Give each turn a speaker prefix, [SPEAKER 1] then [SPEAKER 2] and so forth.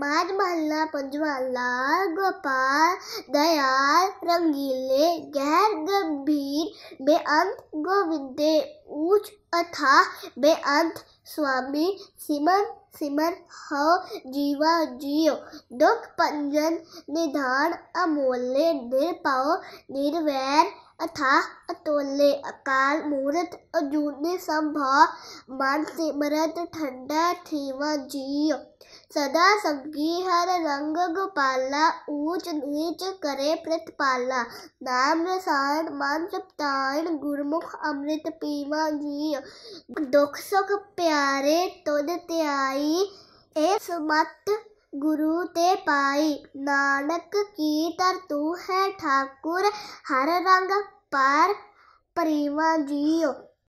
[SPEAKER 1] मार महल्ला पंजवाला गोपाल दयाल रंगीले गैर गंभीर बेअंत गोविंदे ऊंच अथा बेअंत स्वामी सिमर सिमर हो जीवा जियो दुख पंजन निधान अमोले निरपाओ निर्वैर अथा अतोले अकाल मूरत अजूने संभव मान सिमरत ठंडा थीवा जी सदा संगी हर रंग गोपाला ऊंच नीच करे प्रतिपाला नाम रसायन मन सप्तायन गुरमुख अमृत पीवा जी दुख सुख प्यारे तुद त्याई ए सुमत गुरु ते पाई नानक की तर तू है ठाकुर हर रंग पर परिवा जियो